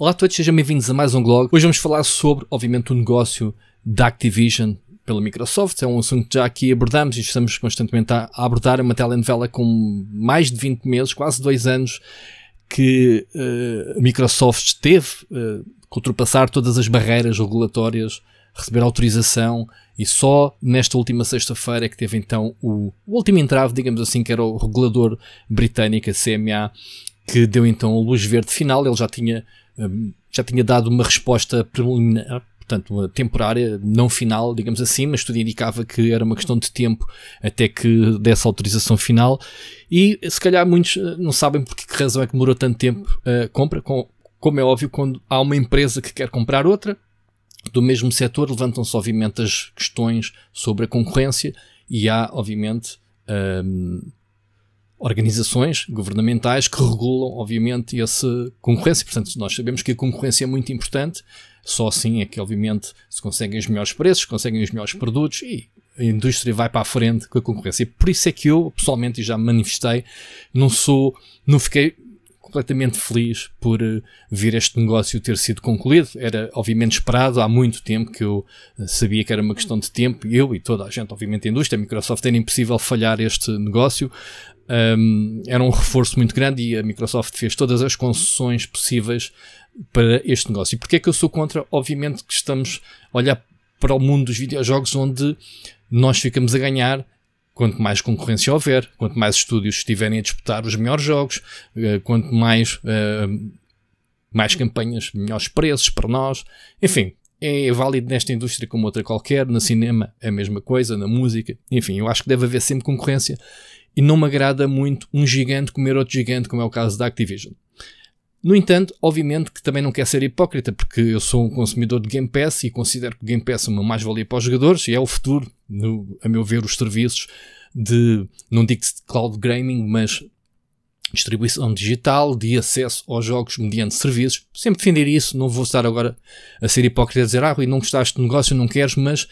Olá a todos, sejam bem-vindos a mais um blog. Hoje vamos falar sobre, obviamente, o negócio da Activision pela Microsoft. É um assunto que já aqui abordamos e estamos constantemente a abordar. É uma telenovela com mais de 20 meses, quase dois anos, que uh, eh, a Microsoft teve uh, que ultrapassar todas as barreiras regulatórias, receber autorização e só nesta última sexta-feira é que teve então o, o, último entrave, digamos assim, que era o regulador britânico, a CMA, que deu então a luz verde final. Ele já tinha Hum, já tinha dado uma resposta preliminar, portanto, temporária, não final, digamos assim, mas tudo indicava que era uma questão de tempo até que desse autorização final. E se calhar muitos eh, não sabem por que razão é que demorou tanto tempo a compra, como é óbvio, quando há uma empresa que quer comprar outra do mesmo setor, levantam-se, obviamente, as questões sobre a concorrência e há, obviamente, um, organizações governamentais que regulam, obviamente, essa concorrência. Portanto, nós sabemos que a concorrência é muito importante. Só assim é que, obviamente, se conseguem os melhores preços, conseguem os melhores produtos e a indústria vai para a frente com a concorrência. Por isso é que eu, pessoalmente, já manifestei, não sou, não fiquei completamente feliz por eh, ver este negócio ter sido concluído. Era, obviamente, esperado há muito tempo que eu eh, sabia que era uma questão de tempo. Eu e toda a gente, obviamente, a indústria, a Microsoft, era impossível falhar este negócio. Um, era um reforço muito grande e a Microsoft fez todas as concessões possíveis para este negócio. E porquê é que eu sou contra? Obviamente que estamos a olhar para o mundo dos videojogos onde nós ficamos a ganhar Quanto mais concorrência houver, quanto mais estúdios estiverem a disputar os melhores jogos, eh, quanto mais, eh, mais campanhas, melhores preços para nós, enfim. É válido nesta indústria como outra qualquer, no cinema é a mesma coisa, na música, enfim, eu acho que deve haver sempre concorrência e não me agrada muito um gigante comer outro gigante, como é o caso da Activision. No entanto, obviamente que também não quer ser hipócrita, porque eu sou um consumidor de Game Pass e considero que o Game Pass é uma mais-valia para os jogadores e é o futuro, no, a meu ver, os serviços de, não digo de cloud gaming, mas distribuição digital, de acesso aos jogos mediante serviços. Sempre defender isso, não vou estar agora a ser hipócrita a dizer, ah, e não gostaste do negócio, não queres, mas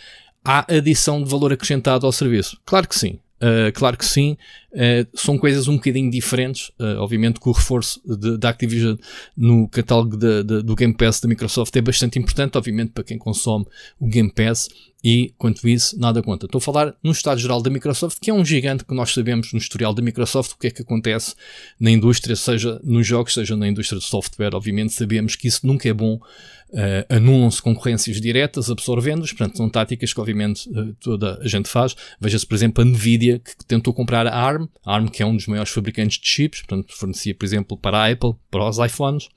há adição de valor acrescentado ao serviço. Claro que sim, Uh, claro que sim, uh, são coisas um bocadinho diferentes. Uh, obviamente que o reforço da Activision no catálogo de, de, do Game Pass da Microsoft é bastante importante, obviamente, para quem consome o Game Pass. E quanto isso, nada conta. Estou a falar no estado geral da Microsoft, que é um gigante que nós sabemos no historial da Microsoft o que é que acontece na indústria, seja nos jogos, seja na indústria de software. Obviamente, sabemos que isso nunca é bom uh, anulam-se concorrências diretas, absorvendo os portanto, são táticas que, obviamente, uh, toda a gente faz. Veja-se, por exemplo, a Nvidia, que tentou comprar a ARM, a ARM que é um dos maiores fabricantes de chips, portanto, fornecia, por exemplo, para a Apple, para os iPhones,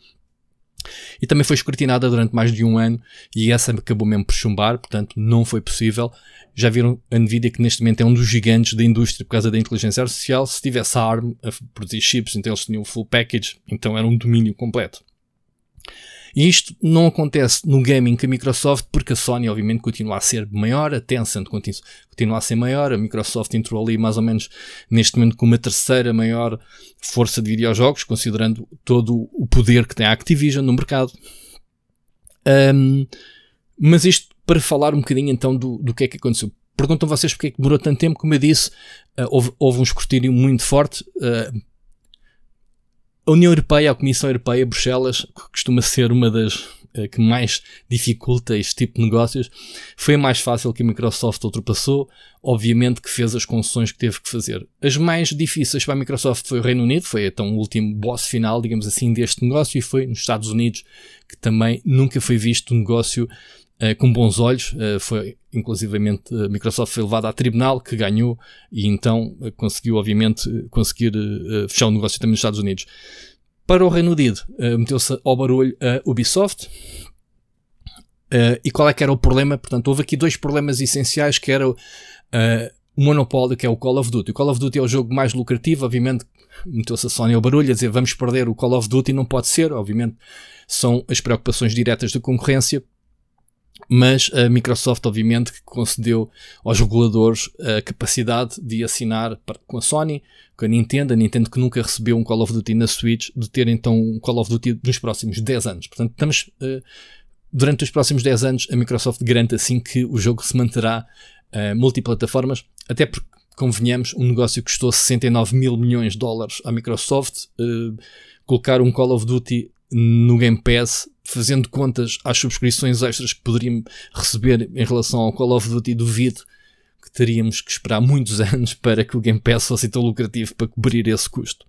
e também foi escrutinada durante mais de um ano e essa acabou mesmo por chumbar, portanto não foi possível. Já viram a Nvidia que neste momento é um dos gigantes da indústria por causa da inteligência artificial. Se tivesse a ARM a produzir chips, então eles tinham o full package, então era um domínio completo. E isto não acontece no gaming que a Microsoft, porque a Sony, obviamente, continua a ser maior, a Tencent continua a ser maior, a Microsoft entrou ali mais ou menos neste momento com uma terceira maior força de videojogos, considerando todo o poder que tem a Activision no mercado. Um, mas isto para falar um bocadinho então do, do que é que aconteceu. Perguntam vocês porque é que demorou tanto tempo, como eu disse, uh, houve, houve, um escrutínio muito forte. Uh, a União Europeia, a Comissão Europeia, Bruxelas, que costuma ser uma das eh, que mais dificulta este tipo de negócios, foi mais fácil que a Microsoft ultrapassou, obviamente que fez as concessões que teve que fazer. As mais difíceis para a Microsoft foi o Reino Unido, foi então o último boss final, digamos assim, deste negócio, e foi nos Estados Unidos, que também nunca foi visto um negócio eh, com bons olhos. Eh, foi, inclusivamente, a eh, Microsoft foi levada a tribunal, que ganhou, e então conseguiu, obviamente, conseguir fechar o um negócio também nos Estados Unidos. Para o Reino Unido, meteu-se ao barulho a Ubisoft. e qual é que era o problema? Portanto, houve aqui dois problemas essenciais, que era o monopólio que é o Call of Duty. O Call of Duty é o jogo mais lucrativo, obviamente meteu-se a Sony ao barulho a dizer vamos perder o Call of Duty, não pode ser, obviamente são as preocupações diretas da concorrência mas a Microsoft, obviamente, que concedeu aos reguladores a capacidade de assinar com a Sony, com a Nintendo, a Nintendo que nunca recebeu um Call of Duty na Switch, de ter então um Call of Duty nos próximos 10 anos. Portanto, estamos. Eh, durante os próximos 10 anos, a Microsoft garante assim que o jogo se manterá uh, multiplataformas, até porque, convenhamos, um negócio que custou 69 mil milhões de dólares à Microsoft, uh, colocar um Call of Duty no Game Pass fazendo contas às subscrições extras que poderíamos receber em relação ao Call of Duty, duvido que teríamos que esperar muitos anos para que o Game Pass fosse tão lucrativo para cobrir esse custo.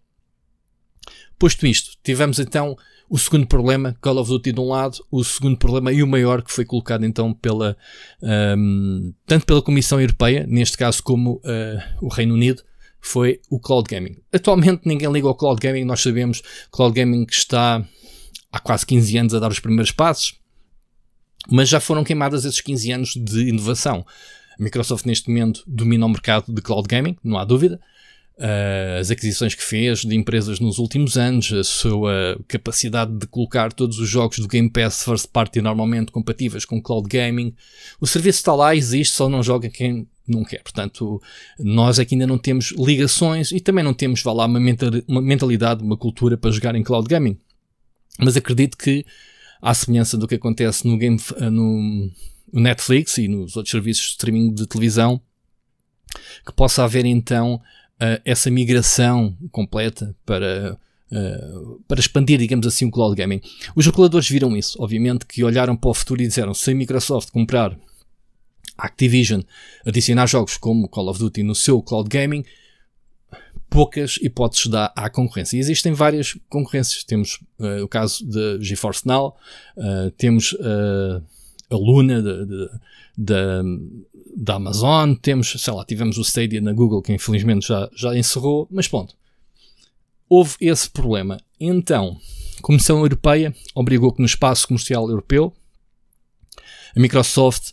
Posto isto, tivemos então o segundo problema, Call of Duty de um lado, o segundo problema e o maior que foi colocado então pela um, tanto pela Comissão Europeia, neste caso como uh, o Reino Unido, foi o cloud gaming. Atualmente ninguém liga ao cloud gaming, nós sabemos que cloud gaming está há quase 15 anos a dar os primeiros passos, mas já foram queimadas esses 15 anos de inovação. A Microsoft, neste momento, domina o mercado de cloud gaming, não há dúvida. Ah, as aquisições que fez de empresas nos últimos anos, a sua capacidade de colocar todos os jogos do Game Pass First Party normalmente compatíveis com cloud gaming. O serviço está lá, existe, só não joga quem não quer. Portanto, nós aqui é ainda não temos ligações e também não temos, vá lá, uma mentalidade, uma cultura para jogar em cloud gaming. Mas acredito que, à semelhança do que acontece no, game, eh, no Netflix e nos outros serviços de streaming de televisão, que possa haver então eh, essa migração completa para Uh, para expandir, digamos assim, o cloud gaming. Os reguladores viram isso, obviamente, que olharam para o futuro e disseram: se a Microsoft comprar Activision, adicionar jogos como Call of Duty no seu cloud gaming, poucas hipóteses dá à concorrência. E existem várias concorrências. Temos uh, o caso da GeForce Now, uh, temos uh, a Luna da, da Amazon, temos, sei lá, tivemos o Stadia na Google, que infelizmente já, já encerrou, mas pronto. Houve esse problema. Então, a Comissão Europeia obrigou que no espaço comercial europeu a Microsoft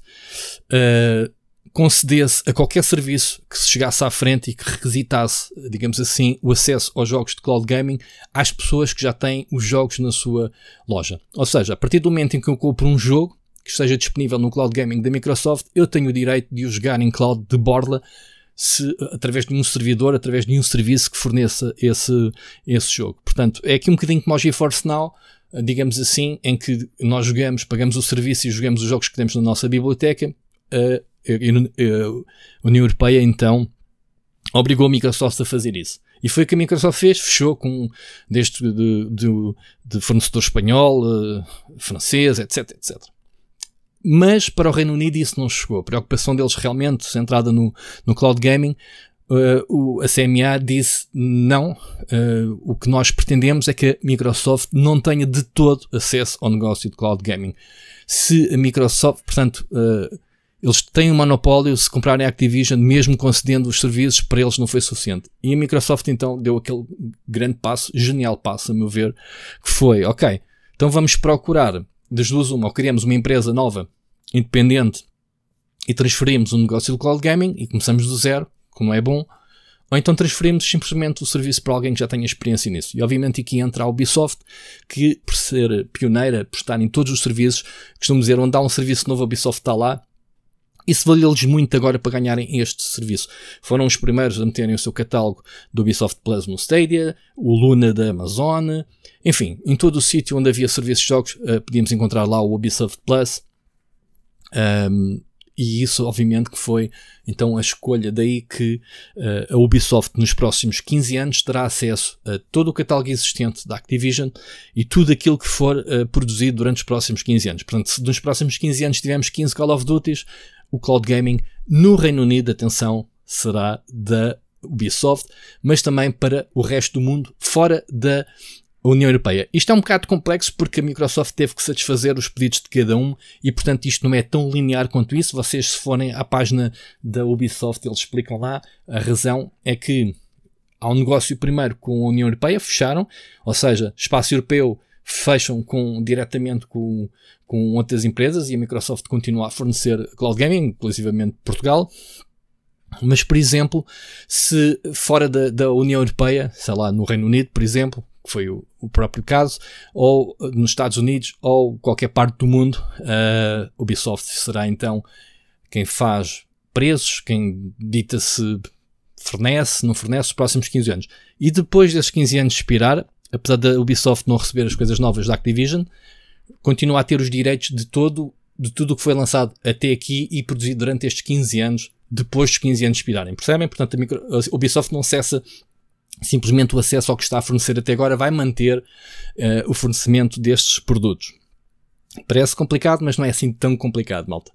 uh, concedesse a qualquer serviço que se chegasse à frente e que requisitasse, digamos assim, o acesso aos jogos de cloud gaming às pessoas que já têm os jogos na sua loja. Ou seja, a partir do momento em que eu compro um jogo que esteja disponível no cloud gaming da Microsoft, eu tenho o direito de o jogar em cloud de borla se, através de um servidor, através de um serviço que forneça esse, esse jogo. Portanto, é aqui um bocadinho como o GeForce Now, digamos assim, em que nós jogamos, pagamos o serviço e jogamos os jogos que temos na nossa biblioteca. Uh, a União Europeia então obrigou a Microsoft a fazer isso. E foi o que a Microsoft fez, fechou com deste de, de, de fornecedor espanhol, eh, francês, etc, etc. Mas para o Reino Unido isso não chegou. A preocupação deles realmente centrada no, no cloud gaming Uh, o, a CMA disse não, uh, o que nós pretendemos é que a Microsoft não tenha de todo acesso ao negócio de cloud gaming. Se a Microsoft, portanto, uh, eles têm um monopólio se comprarem a Activision, mesmo concedendo os serviços, para eles não foi suficiente. E a Microsoft então deu aquele grande passo, genial passo, a meu ver, que foi: ok, então vamos procurar, das duas uma, ou criamos uma empresa nova, independente, e transferimos o um negócio do cloud gaming e começamos do zero, como é bom, ou então transferimos simplesmente o serviço para alguém que já tenha experiência nisso. E obviamente aqui entra a Ubisoft, que por ser pioneira, por estar em todos os serviços, costumo dizer, onde há um serviço novo, a Ubisoft está lá, isso valeu-lhes muito agora para ganharem este serviço. Foram os primeiros a meterem o seu catálogo do Ubisoft Plus no Stadia, o Luna da Amazon, enfim, em todo o sítio onde havia serviços de jogos, uh, podíamos encontrar lá o Ubisoft Plus. Um, e isso, obviamente, que foi então a escolha daí que uh, a Ubisoft nos próximos 15 anos terá acesso a todo o catálogo existente da Activision e tudo aquilo que for uh, produzido durante os próximos 15 anos. Portanto, se nos próximos 15 anos tivermos 15 Call of Duties, o cloud gaming no Reino Unido, atenção, será da Ubisoft, mas também para o resto do mundo, fora da União Europeia. Isto é um bocado complexo porque a Microsoft teve que satisfazer os pedidos de cada um e, portanto, isto não é tão linear quanto isso. Vocês, se forem à página da Ubisoft, eles explicam lá. A razão é que há um negócio primeiro com a União Europeia, fecharam, ou seja, espaço europeu fecham com, diretamente com, com outras empresas e a Microsoft continua a fornecer cloud gaming, inclusivamente Portugal. Mas, por exemplo, se fora da, da União Europeia, sei lá, no Reino Unido, por exemplo, que foi o, o, próprio caso, ou eh, nos Estados Unidos, ou qualquer parte do mundo, a uh, eh, Ubisoft será então quem faz preços, quem dita se fornece, não fornece os próximos 15 anos. E depois desses 15 anos expirar, apesar da Ubisoft não receber as coisas novas da Activision, continua a ter os direitos de todo de tudo o que foi lançado até aqui e produzido durante estes 15 anos, depois dos 15 anos expirarem. Percebem? Portanto, a, micro, a Ubisoft não cessa simplesmente o acesso ao que está a fornecer até agora, vai manter uh, o fornecimento destes produtos. Parece complicado, mas não é assim tão complicado, malta.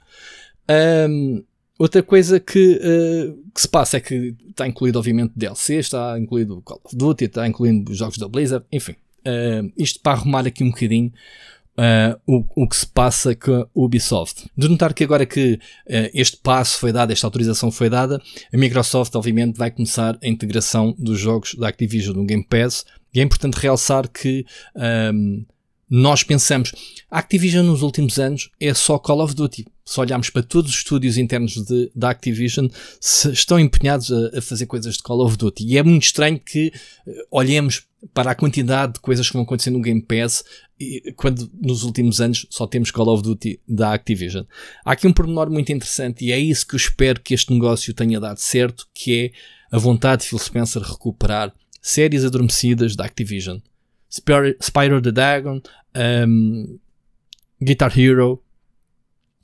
Um, Outra coisa que, uh, que, se passa é que está incluído, obviamente, DLC, está incluído Call of Duty, está incluindo jogos da Blizzard, enfim. Uh, isto para arrumar aqui um bocadinho uh, o, o, que se passa com a Ubisoft. De notar que agora que este passo foi dado, esta autorização foi dada, a Microsoft, obviamente, vai começar a integração dos jogos da Activision no Game Pass e é importante realçar que. Um, nós pensamos, a Activision nos últimos anos é só Call of Duty se olharmos para todos os estúdios internos de, da Activision, estão empenhados a, a, fazer coisas de Call of Duty. E é muito estranho que eh, olhemos para a quantidade de coisas que vão acontecer no Game Pass e, quando nos últimos anos só temos Call of Duty da Activision. Há aqui um pormenor muito interessante e é isso que eu espero que este negócio tenha dado certo, que é a vontade de Phil Spencer recuperar séries adormecidas da Activision. Spyro, Spyro the Dragon, um, Guitar Hero,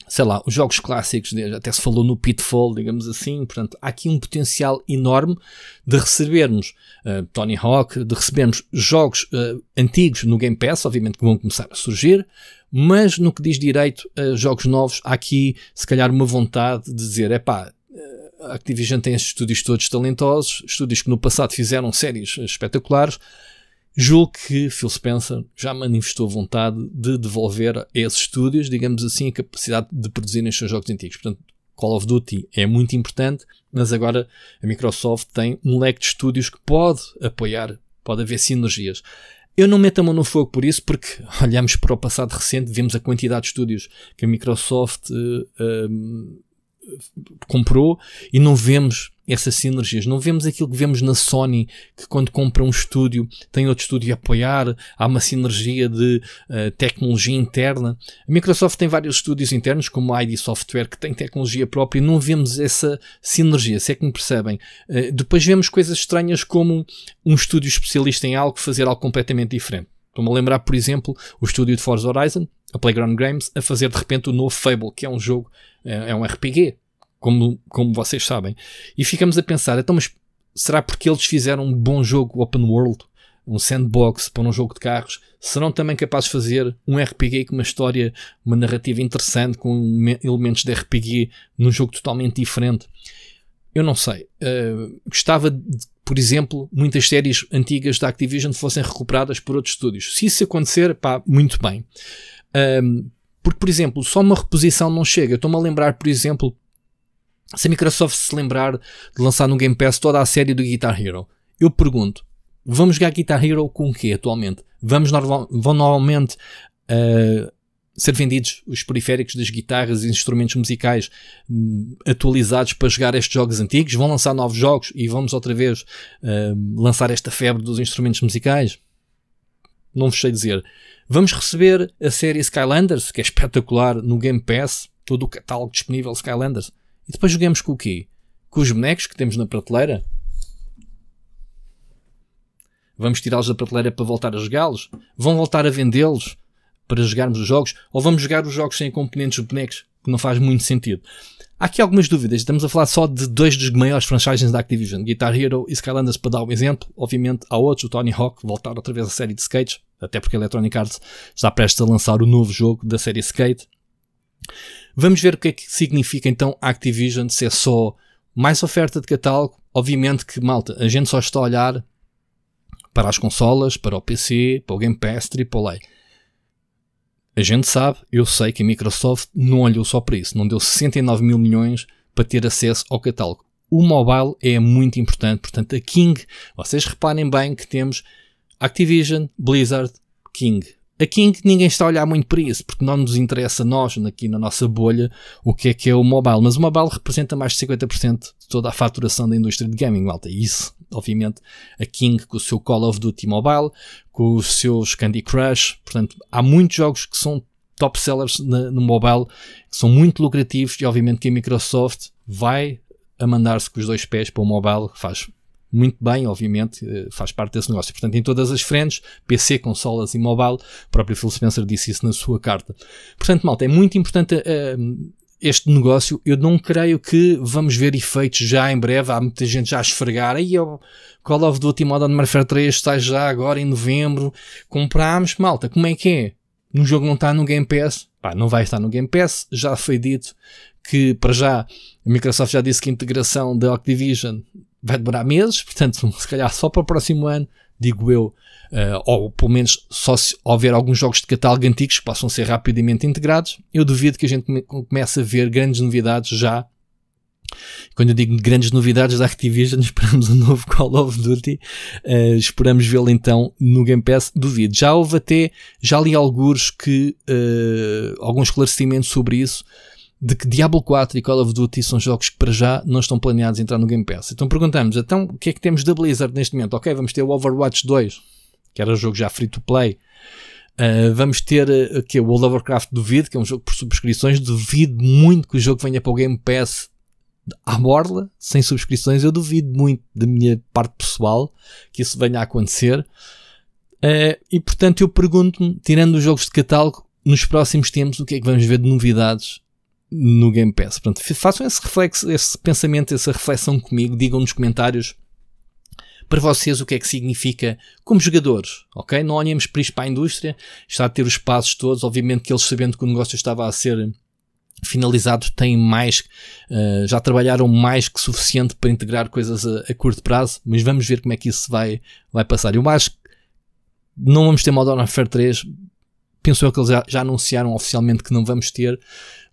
sei lá, os jogos clássicos, até se falou no Pitfall, digamos assim, portanto, há aqui um potencial enorme de recebermos uh, Tony Hawk, de recebermos jogos uh, antigos no Game Pass, obviamente que vão começar a surgir, mas no que diz direito a jogos novos, há aqui, se calhar, uma vontade de dizer, é pá, eh, a Activision tem estes estúdios todos talentosos, estúdios que no passado fizeram séries espetaculares, Julgo que Phil Spencer já manifestou vontade de devolver a esses estúdios, digamos assim, a capacidade de produzirem os seus jogos antigos. Portanto, Call of Duty é muito importante, mas agora a Microsoft tem um leque de estúdios que pode apoiar, pode haver sinergias. Eu não meto a mão no fogo por isso, porque olhamos para o passado recente, vemos a quantidade de estúdios que a Microsoft uh, uh, comprou e não vemos essas sinergias. Não vemos aquilo que vemos na Sony, que quando compra um estúdio tem outro estúdio a apoiar, há uma sinergia de uh, tecnologia interna. A Microsoft tem vários estúdios internos, como a ID Software, que tem tecnologia própria, não vemos essa sinergia, se é que me percebem. Uh, depois vemos coisas estranhas como um estúdio especialista em algo fazer algo completamente diferente. Estou-me a lembrar, por exemplo, o estúdio de Forza Horizon, a Playground Games, a fazer de repente o novo Fable, que é um jogo, eh, é um RPG, como, como vocês sabem. E ficamos a pensar, então, mas será porque eles fizeram um bom jogo open world, um sandbox para um jogo de carros? Serão também capazes de fazer um RPG com uma história, uma narrativa interessante, com elementos de RPG num jogo totalmente diferente? Eu não sei. Uh, gostava de, por exemplo, muitas séries antigas da Activision fossem recuperadas por outros estúdios. Se isso acontecer, pá, muito bem. Uh, porque, por exemplo, só uma reposição não chega. Estou-me a lembrar, por exemplo, se a Microsoft se lembrar de lançar no Game Pass toda a série do Guitar Hero, eu pergunto: vamos jogar Guitar Hero com o quê atualmente? Vamos normal, vão normalmente uh, ser vendidos os periféricos das guitarras e instrumentos musicais hum, atualizados para jogar estes jogos antigos? Vão lançar novos jogos e vamos outra vez uh, lançar esta febre dos instrumentos musicais? Não vos sei dizer. Vamos receber a série Skylanders, que é espetacular, no Game Pass, todo o catálogo disponível Skylanders. E depois jogamos com o quê? Com os bonecos que temos na prateleira? Vamos tirá-los da prateleira para voltar a jogá-los? Vão voltar a vendê-los para jogarmos os jogos? Ou vamos jogar os jogos sem componentes de bonecos? Que não faz muito sentido. Há aqui algumas dúvidas. Estamos a falar só de dois dos maiores franchises da Activision, Guitar Hero e Skylanders, para dar um exemplo. Obviamente há outros, o Tony Hawk, voltar outra vez à série de skates, até porque a Electronic Arts está prestes a lançar o novo jogo da série Skate. Vamos ver o que é que significa então Activision, se é só mais oferta de catálogo. Obviamente que, malta, a gente só está a olhar para as consolas, para o PC, para o Game Pass, e AAA. A gente sabe, eu sei que a Microsoft não olhou só para isso, não deu 69 mil milhões para ter acesso ao catálogo. O mobile é muito importante, portanto, a King, vocês reparem bem que temos Activision, Blizzard, King aqui em que ninguém está a olhar muito para isso, porque não nos interessa nós, aqui na nossa bolha, o que é que é o mobile. Mas o mobile representa mais de 50% de toda a faturação da indústria de gaming, malta. E isso, obviamente, a King com o seu Call of Duty Mobile, com os seus Candy Crush, portanto, há muitos jogos que são top sellers na, no mobile, que são muito lucrativos e obviamente que a Microsoft vai a mandar-se com os dois pés para o mobile, faz muito bem, obviamente, eh, faz parte desse negócio. Portanto, em todas as frentes, PC, consolas e mobile, o próprio Phil Spencer disse isso na sua carta. Portanto, malta, é muito importante uh, este negócio. Eu não creio que vamos ver efeitos já em breve. Há muita gente já a esfregar. Aí o Call of Duty Modern Warfare 3 está já agora em novembro. Comprámos, malta, como é que é? No jogo não está no Game Pass? Pá, não vai estar no Game Pass. Já foi dito que para já a Microsoft já disse que a integração da Activision vai demorar meses, portanto, se calhar só para o próximo ano, digo eu, uh, ou pelo menos só se houver alguns jogos de catálogo antigos que possam ser rapidamente integrados, eu duvido que a gente comece a ver grandes novidades já. Quando eu digo grandes novidades da Activision, esperamos um novo Call of Duty, uh, esperamos vê-lo então no Game Pass, duvido. Já houve até, já li alguns que, uh, algum sobre isso, de que Diablo 4 e Call of Duty são jogos que para já não estão planeados entrar no Game Pass. Então perguntamos, então o que é que temos da Blizzard neste momento? Ok, vamos ter o Overwatch 2, que era um jogo já free to play. Uh, vamos ter ah, o que o World of Warcraft duvido, que é um jogo por subscrições, duvido muito que o jogo venha para o Game Pass à borla, sem subscrições, eu duvido muito da minha parte pessoal que isso venha a acontecer. Uh, e portanto eu pergunto-me, tirando os jogos de catálogo, nos próximos tempos o que é que vamos ver de novidades no Game Pass. Portanto, façam esse, reflexo, esse pensamento, essa reflexão comigo, digam nos comentários para vocês o que é que significa como jogadores, ok? Não olhemos para isto para a indústria, está a ter os passos todos, obviamente que eles sabendo que o negócio estava a ser finalizado têm mais, uh, já trabalharam mais que suficiente para integrar coisas a, a, curto prazo, mas vamos ver como é que isso vai, vai passar. Eu acho que não vamos ter Modern Warfare 3, penso eu que eles já, já anunciaram oficialmente que não vamos ter,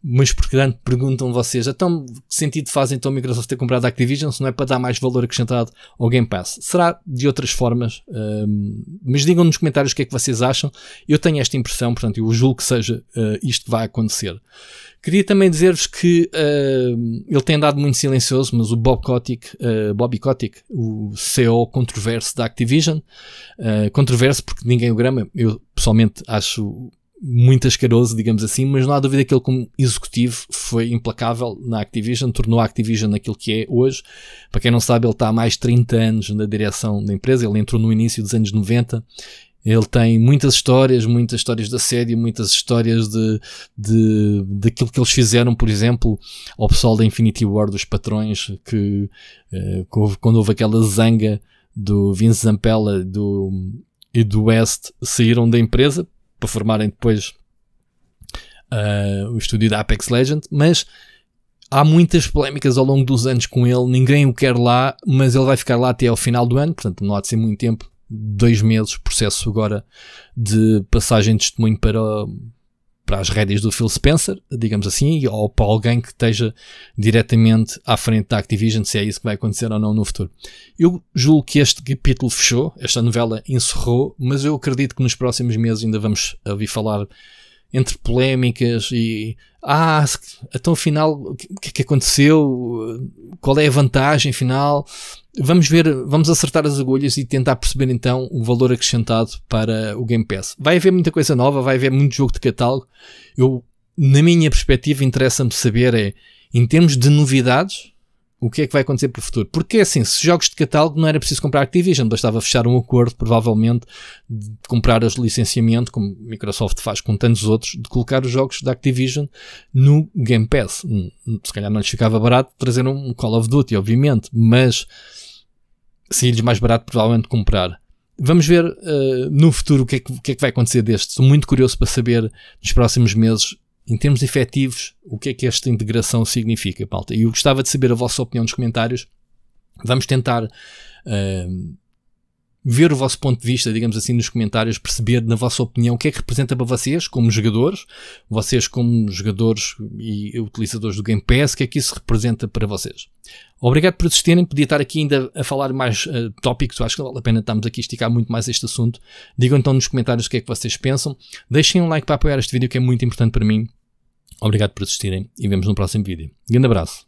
mas por grande perguntam vocês, então que sentido faz então a Microsoft ter comprado a Activision se não é para dar mais valor acrescentado ao Game Pass? Será de outras formas, um, mas digam nos comentários o que é que vocês acham. Eu tenho esta impressão, portanto, eu julgo que seja uh, isto que vai acontecer. Queria também dizer-vos que uh, ele tem andado muito silencioso, mas o Bob Kotick, uh, eh, Bobby Kotick, o CEO controverso da Activision, eh, controverso porque ninguém o grama, eu pessoalmente acho muito ascaroso, digamos assim, mas não há dúvida que ele, como executivo, foi implacável na Activision, tornou a Activision naquilo que é hoje. Para quem não sabe, ele está há mais de 30 anos na direção da empresa, ele entrou no início dos anos 90. Ele tem muitas histórias, muitas histórias de assédio, muitas histórias de, de, daquilo que eles fizeram, por exemplo, ao pessoal da Infinity War, dos patrões, que eh, quando houve aquela zanga do Vince Zampella do, e do West saíram da empresa para formarem depois uh, o estúdio da Apex Legend, mas há muitas polémicas ao longo dos anos com ele, ninguém o quer lá, mas ele vai ficar lá até ao final do ano, portanto não há de ser muito tempo, dois meses, processo agora de passagem de testemunho para, para as rédeas do Phil Spencer, digamos assim, ou para alguém que esteja diretamente à frente da Activision, se é isso que vai acontecer ou não no futuro. Eu julgo que este capítulo fechou, esta novela encerrou, mas eu acredito que nos próximos meses ainda vamos ouvir falar entre polémicas e ah, então final o que é que aconteceu? Qual é a vantagem final? Vamos ver, vamos acertar as agulhas e tentar perceber então o valor acrescentado para o Game Pass. Vai haver muita coisa nova, vai haver muito jogo de catálogo. Eu, na minha perspectiva, interessa-me saber é, em termos de novidades, o que é que vai acontecer para o futuro. Porque assim, se jogos de catálogo não era preciso comprar Activision, bastava fechar um acordo, provavelmente, de comprar as licenciamento, como Microsoft faz com tantos outros, de colocar os jogos da Activision no Game Pass. Se calhar não lhes ficava barato trazer um Call of Duty, obviamente, mas seria-lhes mais barato provavelmente comprar. Vamos ver uh, no futuro o que, é que, o que, é que vai acontecer deste. Estou muito curioso para saber nos próximos meses em termos efetivos, o que é que esta integração significa, Pauta? E eu gostava de saber a vossa opinião nos comentários. Vamos tentar uh, ver o vosso ponto de vista, digamos assim, nos comentários, perceber na vossa opinião o que é que representa para vocês, como jogadores, vocês como jogadores e utilizadores do Game Pass, o que é que isso representa para vocês. Obrigado por assistirem, podia estar aqui ainda a falar mais uh, tópicos, acho que vale a pena estarmos aqui a esticar muito mais este assunto. Digam então nos comentários o que é que vocês pensam, deixem um like para apoiar este vídeo que é muito importante para mim Obrigado por assistirem e vemos no próximo vídeo. Grande abraço!